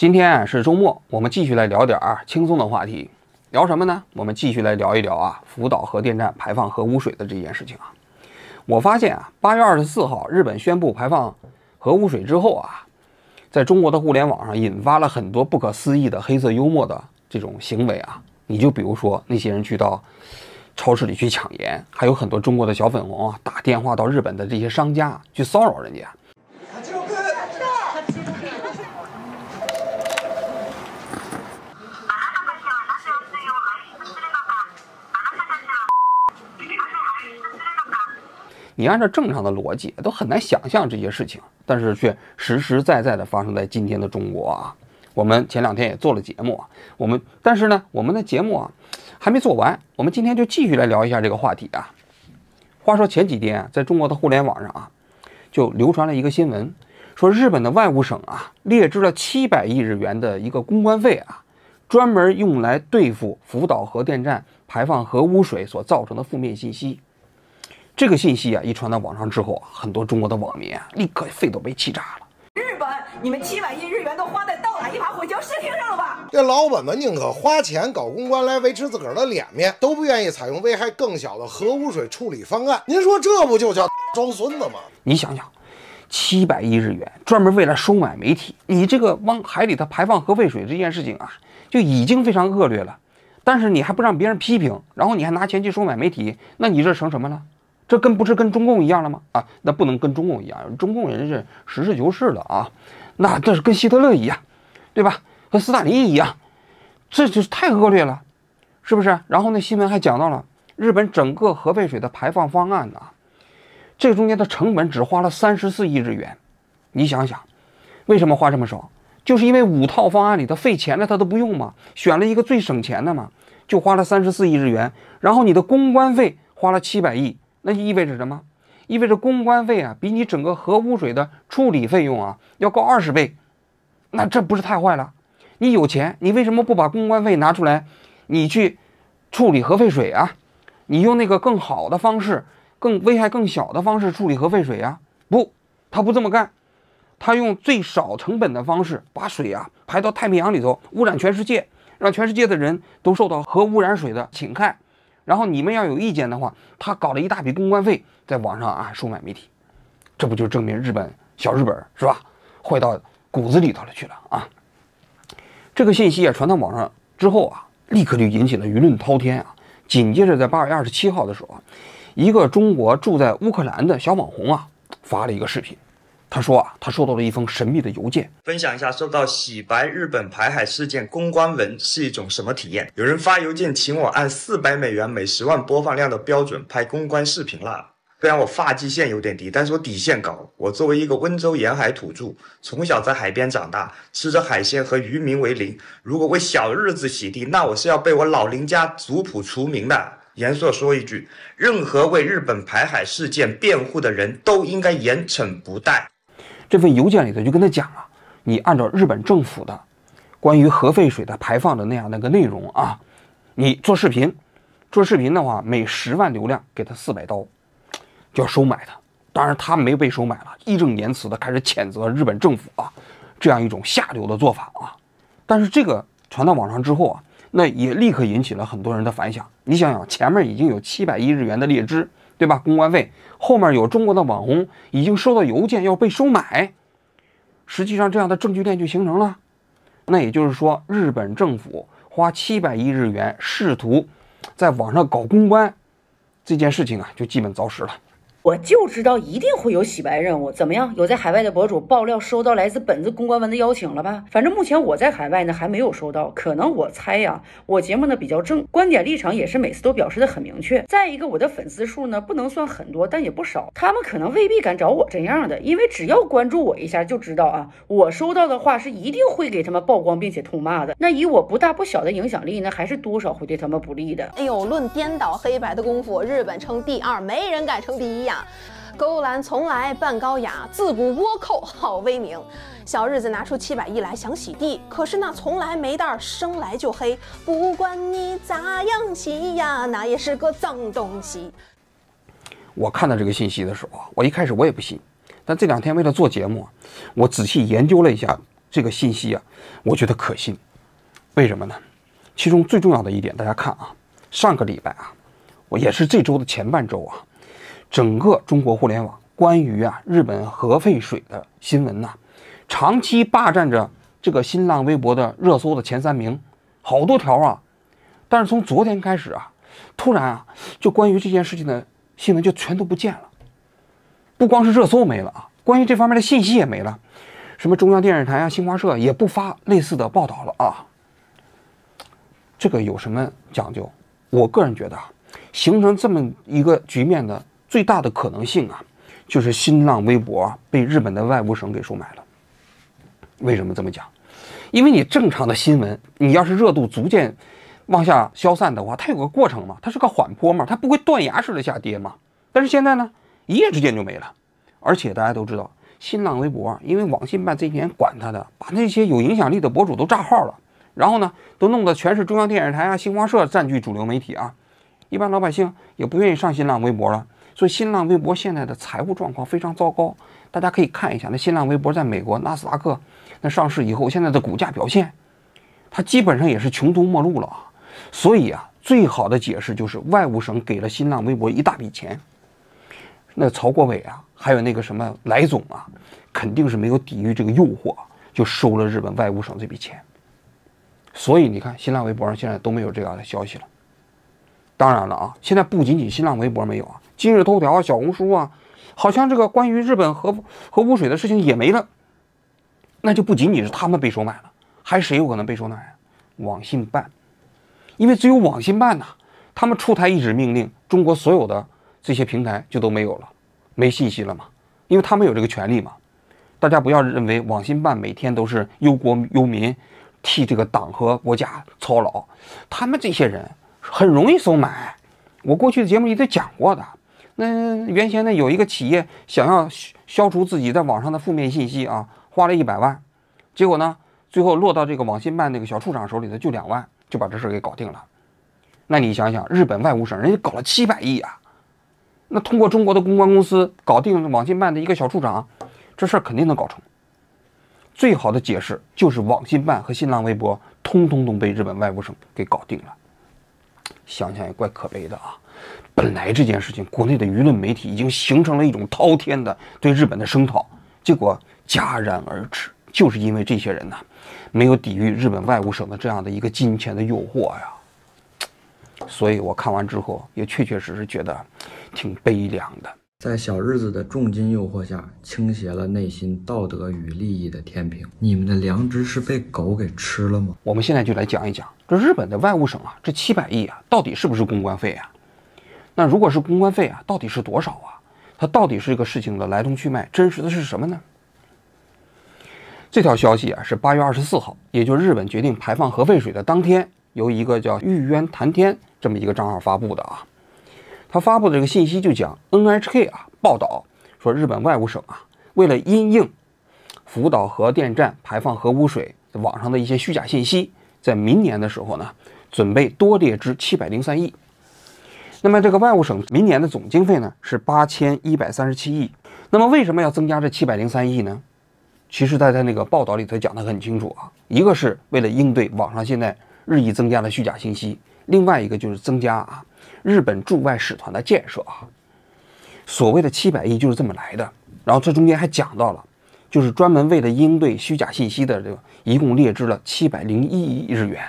今天啊是周末，我们继续来聊点儿轻松的话题，聊什么呢？我们继续来聊一聊啊，福岛核电站排放核污水的这件事情啊。我发现啊，八月二十四号日本宣布排放核污水之后啊，在中国的互联网上引发了很多不可思议的黑色幽默的这种行为啊。你就比如说那些人去到超市里去抢盐，还有很多中国的小粉红啊打电话到日本的这些商家去骚扰人家。你按照正常的逻辑都很难想象这些事情，但是却实实在在的发生在今天的中国啊！我们前两天也做了节目，我们但是呢，我们的节目啊还没做完，我们今天就继续来聊一下这个话题啊。话说前几天啊，在中国的互联网上啊，就流传了一个新闻，说日本的外务省啊，列支了七百亿日元的一个公关费啊，专门用来对付福岛核电站排放核污水所造成的负面信息。这个信息啊，一传到网上之后啊，很多中国的网民啊，立刻肺都被气炸了。日本，你们七百亿日元都花在倒打一耙、火淆视听上了吧？这老板们宁可花钱搞公关来维持自个儿的脸面，都不愿意采用危害更小的核污水处理方案。您说这不就叫装孙子吗？你想想，七百亿日元专门为了收买媒体，你这个往海里头排放核废水这件事情啊，就已经非常恶劣了。但是你还不让别人批评，然后你还拿钱去收买媒体，那你这成什么了？这跟不是跟中共一样了吗？啊，那不能跟中共一样，中共人是实事求是的啊，那这是跟希特勒一样，对吧？和斯大林一样，这就是太恶劣了，是不是？然后那新闻还讲到了日本整个核废水的排放方案呢，这中间的成本只花了三十四亿日元，你想想，为什么花这么少？就是因为五套方案里头费钱的他都不用嘛，选了一个最省钱的嘛，就花了三十四亿日元，然后你的公关费花了七百亿。那就意味着什么？意味着公关费啊，比你整个核污水的处理费用啊要高二十倍。那这不是太坏了？你有钱，你为什么不把公关费拿出来，你去处理核废水啊？你用那个更好的方式，更危害更小的方式处理核废水呀？不，他不这么干，他用最少成本的方式把水呀排到太平洋里头，污染全世界，让全世界的人都受到核污染水的侵害。然后你们要有意见的话，他搞了一大笔公关费，在网上啊收买媒体，这不就证明日本小日本是吧，坏到骨子里头了去了啊！这个信息啊传到网上之后啊，立刻就引起了舆论滔天啊！紧接着在八月二十七号的时候啊，一个中国住在乌克兰的小网红啊发了一个视频。他说啊，他收到了一封神秘的邮件。分享一下收到洗白日本排海事件公关文是一种什么体验？有人发邮件请我按四百美元每十万播放量的标准拍公关视频了。虽然我发际线有点低，但是我底线高。我作为一个温州沿海土著，从小在海边长大，吃着海鲜和渔民为邻。如果为小日子洗地，那我是要被我老林家族谱除名的。严肃说一句，任何为日本排海事件辩护的人都应该严惩不贷。这份邮件里头就跟他讲了，你按照日本政府的关于核废水的排放的那样的一个内容啊，你做视频，做视频的话每十万流量给他四百刀，就要收买他。当然他没被收买了，义正言辞的开始谴责日本政府啊，这样一种下流的做法啊。但是这个传到网上之后啊，那也立刻引起了很多人的反响。你想想，前面已经有七百亿日元的劣质。对吧？公关费后面有中国的网红已经收到邮件要被收买，实际上这样的证据链就形成了。那也就是说，日本政府花七百亿日元试图在网上搞公关，这件事情啊，就基本凿实了。我就知道一定会有洗白任务，怎么样？有在海外的博主爆料收到来自本子公关文的邀请了吧？反正目前我在海外呢，还没有收到。可能我猜呀，我节目呢比较正，观点立场也是每次都表示的很明确。再一个，我的粉丝数呢不能算很多，但也不少。他们可能未必敢找我这样的，因为只要关注我一下就知道啊，我收到的话是一定会给他们曝光并且痛骂的。那以我不大不小的影响力，呢，还是多少会对他们不利的。哎呦，论颠倒黑白的功夫，日本称第二，没人敢称第一。勾栏从来半高雅，自古倭寇好威名。小日子拿出七百亿来想洗地，可是那从来没袋生来就黑，不管你咋样洗呀，那也是个脏东西。我看到这个信息的时候啊，我一开始我也不信，但这两天为了做节目，我仔细研究了一下这个信息啊，我觉得可信。为什么呢？其中最重要的一点，大家看啊，上个礼拜啊，我也是这周的前半周啊。整个中国互联网关于啊日本核废水的新闻呐，长期霸占着这个新浪微博的热搜的前三名，好多条啊。但是从昨天开始啊，突然啊，就关于这件事情的新闻就全都不见了，不光是热搜没了啊，关于这方面的信息也没了，什么中央电视台啊、新华社也不发类似的报道了啊。这个有什么讲究？我个人觉得，啊，形成这么一个局面的。最大的可能性啊，就是新浪微博被日本的外务省给收买了。为什么这么讲？因为你正常的新闻，你要是热度逐渐往下消散的话，它有个过程嘛，它是个缓坡嘛，它不会断崖式的下跌嘛。但是现在呢，一夜之间就没了。而且大家都知道，新浪微博因为网信办这些年管它的，把那些有影响力的博主都炸号了，然后呢，都弄得全是中央电视台啊、新华社占据主流媒体啊，一般老百姓也不愿意上新浪微博了。所以，新浪微博现在的财务状况非常糟糕。大家可以看一下，那新浪微博在美国纳斯达克那上市以后，现在的股价表现，它基本上也是穷途末路了啊。所以啊，最好的解释就是外务省给了新浪微博一大笔钱。那曹国伟啊，还有那个什么莱总啊，肯定是没有抵御这个诱惑，就收了日本外务省这笔钱。所以你看，新浪微博上现在都没有这样的消息了。当然了啊，现在不仅仅新浪微博没有啊。今日头条啊，小红书啊，好像这个关于日本核核污水的事情也没了，那就不仅仅是他们被收买了，还谁有可能被收买网信办，因为只有网信办呐，他们出台一纸命令，中国所有的这些平台就都没有了，没信息了嘛？因为他们有这个权利嘛。大家不要认为网信办每天都是忧国忧民，替这个党和国家操劳，他们这些人很容易收买。我过去的节目里都讲过的。那原先呢，有一个企业想要消消除自己在网上的负面信息啊，花了一百万，结果呢，最后落到这个网信办那个小处长手里头就两万，就把这事给搞定了。那你想想，日本外务省人家搞了七百亿啊，那通过中国的公关公司搞定网信办的一个小处长，这事儿肯定能搞成。最好的解释就是网信办和新浪微博通通都被日本外务省给搞定了，想想也怪可悲的啊。本来这件事情，国内的舆论媒体已经形成了一种滔天的对日本的声讨，结果戛然而止，就是因为这些人呢，没有抵御日本外务省的这样的一个金钱的诱惑呀。所以我看完之后，也确确实实觉得挺悲凉的。在小日子的重金诱惑下，倾斜了内心道德与利益的天平。你们的良知是被狗给吃了吗？我们现在就来讲一讲这日本的外务省啊，这七百亿啊，到底是不是公关费啊？那如果是公关费啊，到底是多少啊？它到底是这个事情的来龙去脉，真实的是什么呢？这条消息啊，是八月二十四号，也就是日本决定排放核废水的当天，由一个叫“玉渊潭天”这么一个账号发布的啊。他发布的这个信息就讲，NHK 啊报道说，日本外务省啊，为了因应福岛核电站排放核污水，网上的一些虚假信息，在明年的时候呢，准备多列支七百零三亿。那么这个外务省明年的总经费呢是八千一百三十七亿，那么为什么要增加这七百零三亿呢？其实他在那个报道里头讲得很清楚啊，一个是为了应对网上现在日益增加的虚假信息，另外一个就是增加啊日本驻外使团的建设啊，所谓的七百亿就是这么来的。然后这中间还讲到了，就是专门为了应对虚假信息的这个，一共列支了七百零一亿日元。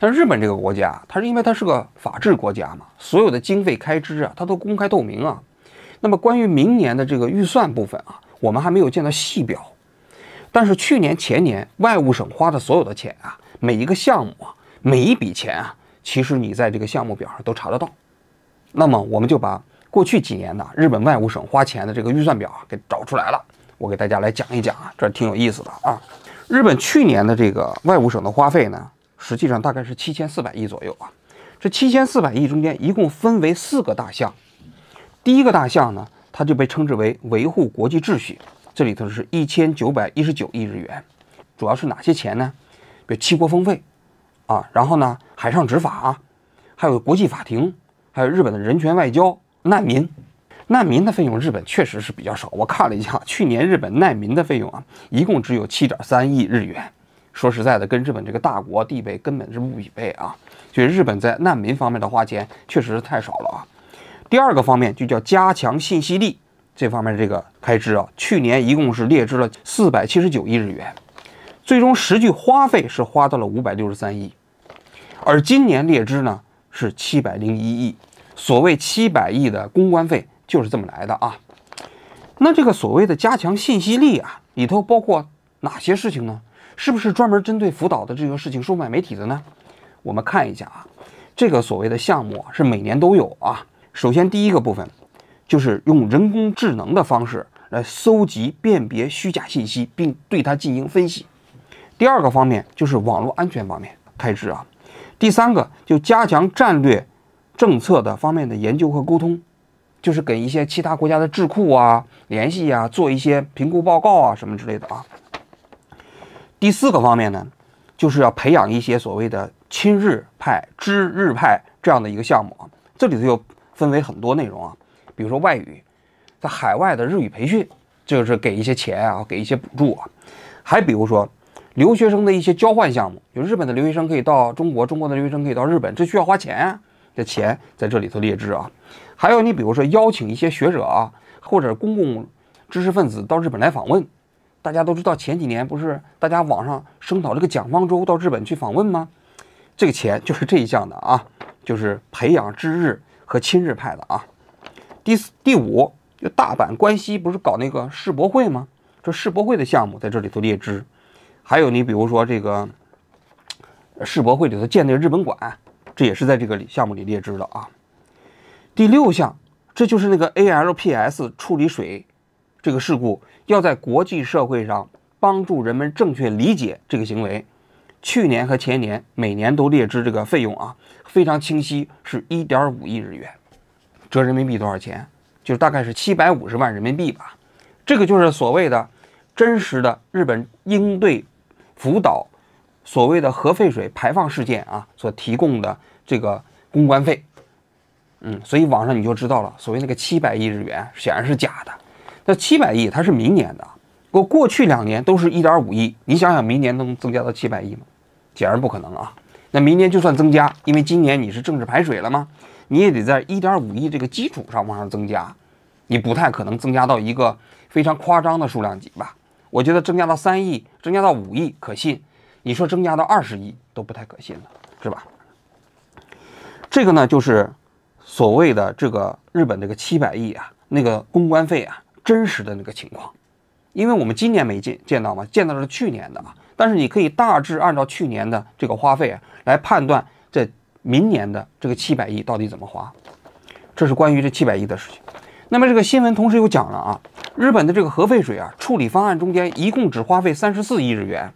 但是日本这个国家，它是因为它是个法治国家嘛，所有的经费开支啊，它都公开透明啊。那么关于明年的这个预算部分啊，我们还没有见到细表。但是去年前年外务省花的所有的钱啊，每一个项目啊，每一笔钱啊，其实你在这个项目表上都查得到。那么我们就把过去几年的日本外务省花钱的这个预算表啊，给找出来了。我给大家来讲一讲啊，这挺有意思的啊。日本去年的这个外务省的花费呢？实际上大概是七千四百亿左右啊，这七千四百亿中间一共分为四个大项，第一个大项呢，它就被称之为维护国际秩序，这里头是一千九百一十九亿日元，主要是哪些钱呢？比如七国峰会啊，然后呢海上执法，还有国际法庭，还有日本的人权外交、难民，难民的费用日本确实是比较少，我看了一下去年日本难民的费用啊，一共只有七点三亿日元。说实在的，跟日本这个大国地位根本是不匹配啊！所以日本在难民方面的花钱确实是太少了啊。第二个方面就叫加强信息力，这方面这个开支啊，去年一共是列支了四百七十九亿日元，最终实际花费是花到了五百六十三亿，而今年列支呢是七百零一亿。所谓七百亿的公关费就是这么来的啊。那这个所谓的加强信息力啊，里头包括哪些事情呢？是不是专门针对辅导的这个事情收买媒体的呢？我们看一下啊，这个所谓的项目是每年都有啊。首先第一个部分，就是用人工智能的方式来搜集、辨别虚假信息，并对它进行分析。第二个方面就是网络安全方面开支啊。第三个就加强战略政策的方面的研究和沟通，就是给一些其他国家的智库啊联系啊，做一些评估报告啊什么之类的啊。第四个方面呢，就是要培养一些所谓的亲日派、知日派这样的一个项目啊。这里头又分为很多内容啊，比如说外语，在海外的日语培训，就是给一些钱啊，给一些补助啊。还比如说，留学生的一些交换项目，就日本的留学生可以到中国，中国的留学生可以到日本，这需要花钱，这钱在这里头列支啊。还有你比如说邀请一些学者啊，或者公共知识分子到日本来访问。大家都知道，前几年不是大家网上声讨这个蒋方舟到日本去访问吗？这个钱就是这一项的啊，就是培养知日和亲日派的啊。第四、第五，就大阪关西不是搞那个世博会吗？这世博会的项目在这里头列支。还有你比如说这个世博会里头建那个日本馆，这也是在这个项目里列支的啊。第六项，这就是那个 ALPS 处理水这个事故。要在国际社会上帮助人们正确理解这个行为，去年和前年每年都列支这个费用啊，非常清晰，是一点五亿日元，折人民币多少钱？就是大概是七百五十万人民币吧。这个就是所谓的真实的日本应对福岛所谓的核废水排放事件啊所提供的这个公关费。嗯，所以网上你就知道了，所谓那个七百亿日元显然是假的。那七百亿它是明年的，过过去两年都是一点五亿，你想想明年能增加到七百亿吗？显然不可能啊！那明年就算增加，因为今年你是政治排水了吗？你也得在一点五亿这个基础上往上增加，你不太可能增加到一个非常夸张的数量级吧？我觉得增加到三亿、增加到五亿可信，你说增加到二十亿都不太可信了，是吧？这个呢，就是所谓的这个日本这个七百亿啊，那个公关费啊。真实的那个情况，因为我们今年没见见到嘛，见到的是去年的嘛。但是你可以大致按照去年的这个花费来判断，在明年的这个七百亿到底怎么花。这是关于这七百亿的事情。那么这个新闻同时又讲了啊，日本的这个核废水啊处理方案中间一共只花费三十四亿日元，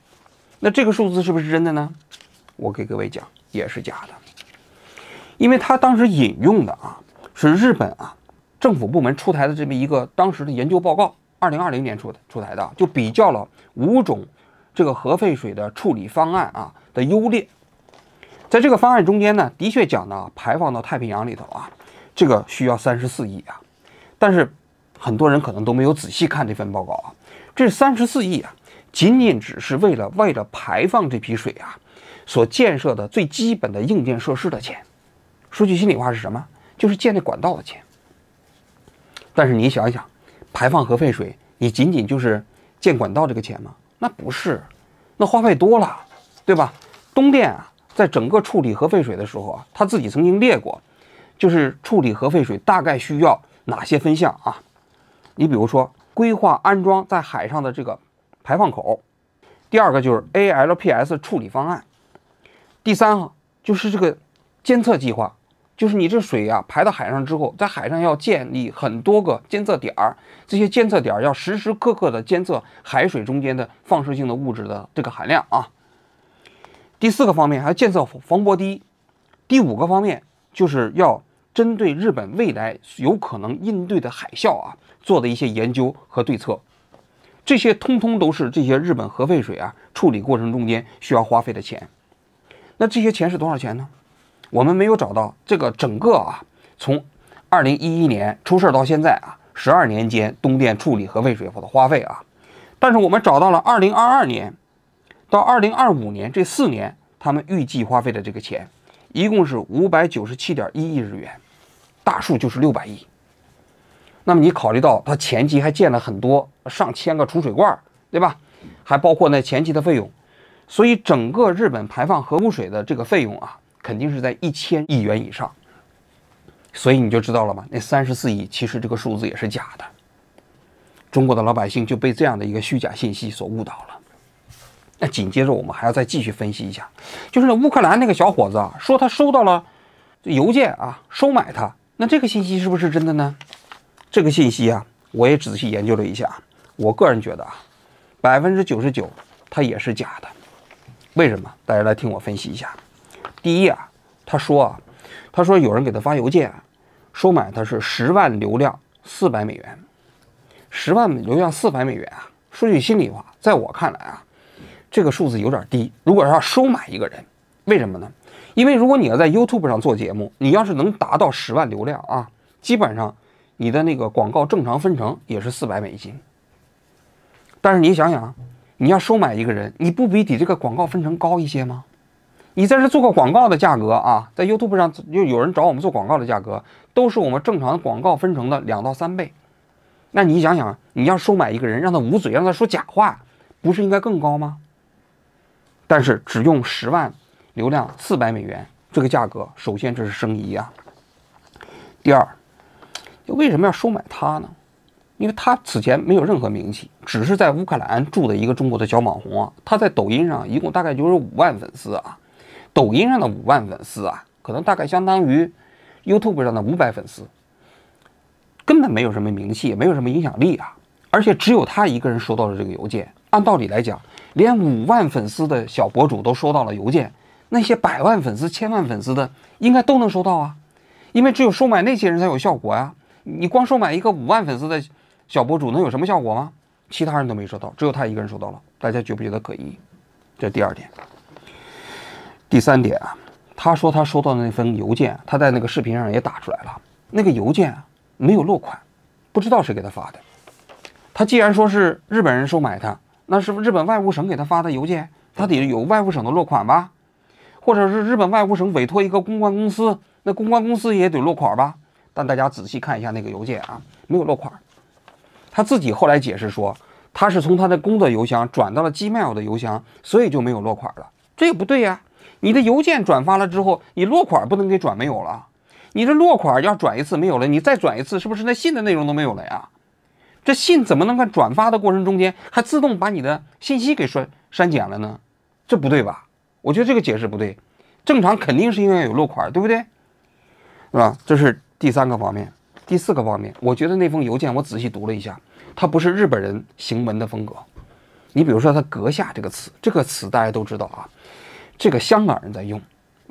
那这个数字是不是真的呢？我给各位讲也是假的，因为他当时引用的啊是日本啊。政府部门出台的这么一个当时的研究报告，二零二零年出出台的，就比较了五种这个核废水的处理方案啊的优劣。在这个方案中间呢，的确讲呢排放到太平洋里头啊，这个需要三十四亿啊。但是很多人可能都没有仔细看这份报告啊，这三十四亿啊，仅仅只是为了为了排放这批水啊所建设的最基本的硬件设施的钱。说句心里话是什么？就是建那管道的钱。但是你想一想，排放核废水，你仅仅就是建管道这个钱吗？那不是，那花费多了，对吧？东电啊，在整个处理核废水的时候啊，他自己曾经列过，就是处理核废水大概需要哪些分项啊？你比如说，规划安装在海上的这个排放口，第二个就是 ALPS 处理方案，第三就是这个监测计划。就是你这水呀排到海上之后，在海上要建立很多个监测点儿，这些监测点儿要时时刻刻的监测海水中间的放射性的物质的这个含量啊。第四个方面，还要建设防波堤；第五个方面，就是要针对日本未来有可能应对的海啸啊做的一些研究和对策。这些通通都是这些日本核废水啊处理过程中间需要花费的钱。那这些钱是多少钱呢？我们没有找到这个整个啊，从二零一一年出事到现在啊，十二年间东电处理核废水所的花费啊，但是我们找到了二零二二年到二零二五年这四年，他们预计花费的这个钱，一共是五百九十七点一亿日元，大数就是六百亿。那么你考虑到它前期还建了很多上千个储水罐，对吧？还包括那前期的费用，所以整个日本排放核污水的这个费用啊。肯定是在一千亿元以上，所以你就知道了吧？那三十四亿其实这个数字也是假的，中国的老百姓就被这样的一个虚假信息所误导了。那紧接着我们还要再继续分析一下，就是乌克兰那个小伙子说他收到了邮件啊，收买他，那这个信息是不是真的呢？这个信息啊，我也仔细研究了一下，我个人觉得啊，百分之九十九它也是假的。为什么？大家来听我分析一下。第一啊，他说啊，他说有人给他发邮件，收买他是十万流量四百美元，十万流量四百美元啊。说句心里话，在我看来啊，这个数字有点低。如果要收买一个人，为什么呢？因为如果你要在 YouTube 上做节目，你要是能达到十万流量啊，基本上你的那个广告正常分成也是四百美金。但是你想想，你要收买一个人，你不比比这个广告分成高一些吗？你在这做个广告的价格啊，在 YouTube 上又有人找我们做广告的价格，都是我们正常广告分成的两到三倍。那你想想，你要收买一个人，让他捂嘴，让他说假话，不是应该更高吗？但是只用十万流量四百美元这个价格，首先这是生疑啊。第二，为什么要收买他呢？因为他此前没有任何名气，只是在乌克兰住的一个中国的小网红啊，他在抖音上一共大概就是五万粉丝啊。抖音上的五万粉丝啊，可能大概相当于 YouTube 上的五百粉丝，根本没有什么名气，也没有什么影响力啊。而且只有他一个人收到了这个邮件。按道理来讲，连五万粉丝的小博主都收到了邮件，那些百万粉丝、千万粉丝的应该都能收到啊。因为只有收买那些人才有效果呀。你光收买一个五万粉丝的小博主能有什么效果吗？其他人都没收到，只有他一个人收到了。大家觉不觉得可疑？这是第二点。第三点啊，他说他收到的那封邮件，他在那个视频上也打出来了，那个邮件没有落款，不知道谁给他发的。他既然说是日本人收买他，那是日本外务省给他发的邮件，他得有外务省的落款吧？或者是日本外务省委托一个公关公司，那公关公司也得落款吧？但大家仔细看一下那个邮件啊，没有落款。他自己后来解释说，他是从他的工作邮箱转到了 Gmail 的邮箱，所以就没有落款了。这也不对呀。你的邮件转发了之后，你落款不能给转没有了，你这落款要转一次没有了，你再转一次是不是那信的内容都没有了呀？这信怎么能在转发的过程中间还自动把你的信息给删删减了呢？这不对吧？我觉得这个解释不对，正常肯定是因为有落款，对不对？是吧？这是第三个方面，第四个方面，我觉得那封邮件我仔细读了一下，它不是日本人行文的风格。你比如说它“阁下”这个词，这个词大家都知道啊。这个香港人在用，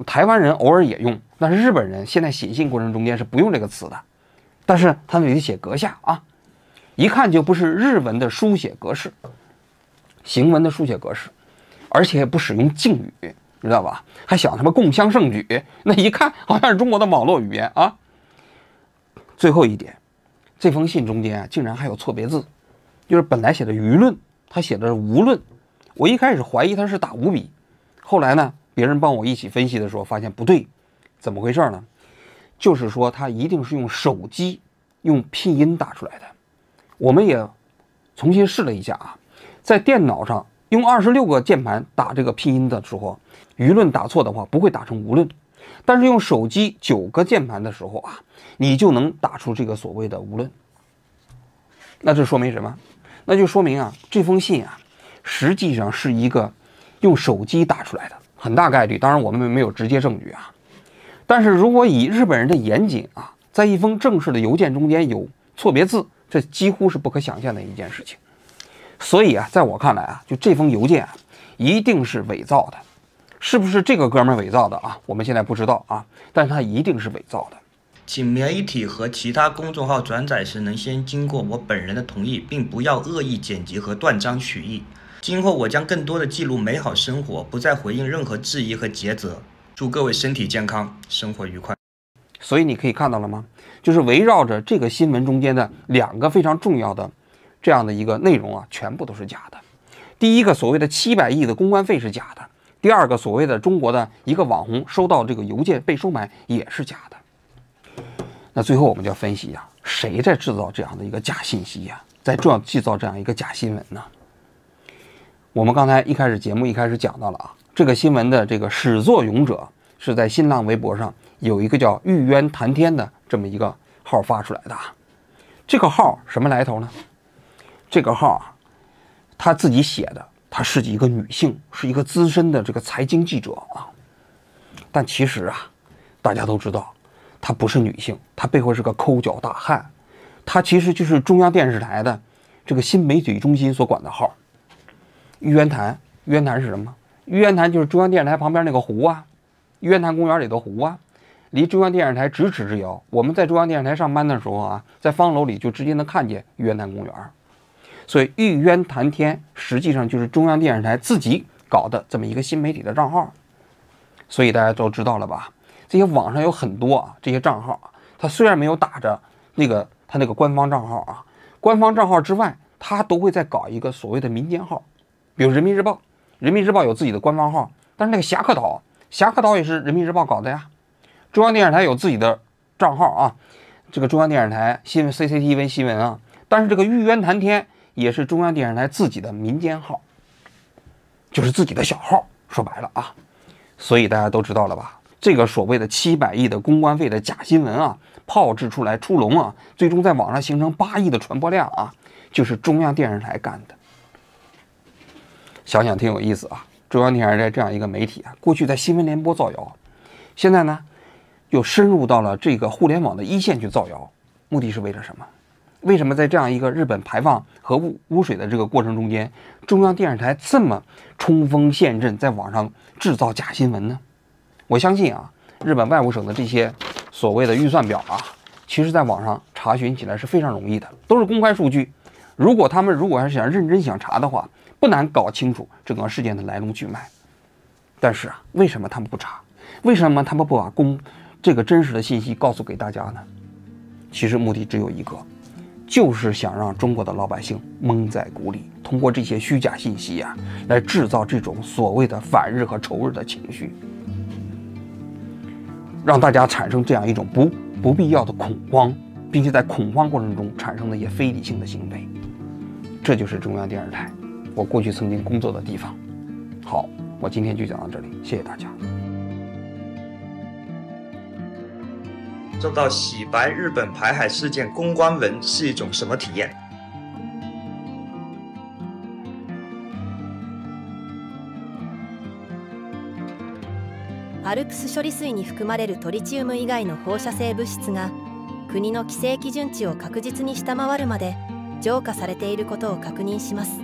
台湾人偶尔也用，但是日本人现在写信过程中间是不用这个词的，但是他那里写阁下啊，一看就不是日文的书写格式，行文的书写格式，而且不使用敬语，知道吧？还想什么共襄盛举？那一看好像是中国的网络语言啊。最后一点，这封信中间竟然还有错别字，就是本来写的舆论，他写的是无论，我一开始怀疑他是打五笔。后来呢，别人帮我一起分析的时候，发现不对，怎么回事呢？就是说他一定是用手机用拼音打出来的。我们也重新试了一下啊，在电脑上用二十六个键盘打这个拼音的时候，舆论打错的话不会打成无论，但是用手机九个键盘的时候啊，你就能打出这个所谓的无论。那这说明什么？那就说明啊，这封信啊，实际上是一个。用手机打出来的，很大概率，当然我们没有直接证据啊。但是如果以日本人的严谨啊，在一封正式的邮件中间有错别字，这几乎是不可想象的一件事情。所以啊，在我看来啊，就这封邮件，一定是伪造的。是不是这个哥们儿伪造的啊？我们现在不知道啊，但是他一定是伪造的。请媒体和其他公众号转载时，能先经过我本人的同意，并不要恶意剪辑和断章取义。今后我将更多的记录美好生活，不再回应任何质疑和诘责。祝各位身体健康，生活愉快。所以你可以看到了吗？就是围绕着这个新闻中间的两个非常重要的这样的一个内容啊，全部都是假的。第一个所谓的七百亿的公关费是假的，第二个所谓的中国的一个网红收到这个邮件被收买也是假的。那最后我们就要分析一下，谁在制造这样的一个假信息呀？在制造这样一个假新闻呢？我们刚才一开始节目一开始讲到了啊，这个新闻的这个始作俑者是在新浪微博上有一个叫“玉渊谈天”的这么一个号发出来的。这个号什么来头呢？这个号啊，他自己写的，他是一个女性，是一个资深的这个财经记者啊。但其实啊，大家都知道，她不是女性，她背后是个抠脚大汉，他其实就是中央电视台的这个新媒体中心所管的号。玉渊潭，玉渊潭是什么？玉渊潭就是中央电视台旁边那个湖啊，玉渊潭公园里的湖啊，离中央电视台咫尺之遥。我们在中央电视台上班的时候啊，在方楼里就直接能看见玉渊潭公园。所以玉渊潭天实际上就是中央电视台自己搞的这么一个新媒体的账号。所以大家都知道了吧？这些网上有很多啊，这些账号，它虽然没有打着那个它那个官方账号啊，官方账号之外，它都会在搞一个所谓的民间号。比如人民日报，人民日报有自己的官方号，但是那个侠客岛，侠客岛也是人民日报搞的呀。中央电视台有自己的账号啊，这个中央电视台新闻 CCTV 新闻啊，但是这个玉渊潭天也是中央电视台自己的民间号，就是自己的小号。说白了啊，所以大家都知道了吧？这个所谓的七百亿的公关费的假新闻啊，炮制出来出笼啊，最终在网上形成八亿的传播量啊，就是中央电视台干的。想想挺有意思啊！中央电视台这样一个媒体啊，过去在新闻联播造谣，现在呢，又深入到了这个互联网的一线去造谣，目的是为了什么？为什么在这样一个日本排放核污污水的这个过程中间，中央电视台这么冲锋陷阵，在网上制造假新闻呢？我相信啊，日本外务省的这些所谓的预算表啊，其实在网上查询起来是非常容易的，都是公开数据。如果他们如果要是想认真想查的话，不难搞清楚整个事件的来龙去脉，但是啊，为什么他们不查？为什么他们不把公这个真实的信息告诉给大家呢？其实目的只有一个，就是想让中国的老百姓蒙在鼓里，通过这些虚假信息呀，来制造这种所谓的反日和仇日的情绪，让大家产生这样一种不不必要的恐慌，并且在恐慌过程中产生一些非理性的行为。这就是中央电视台。我过去曾经工作的地方。好，我今天就讲到这里，谢谢大家。做到洗白日本排海事件公关文是一种什么体验？アルプス処理水に含まれるトリチウム以外の放射性物質が国の規制基準値を確実に下回るまで浄化されていることを確認します。